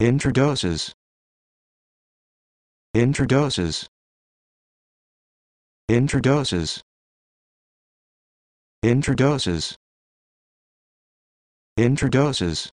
introduces introduces introduces introduces introduces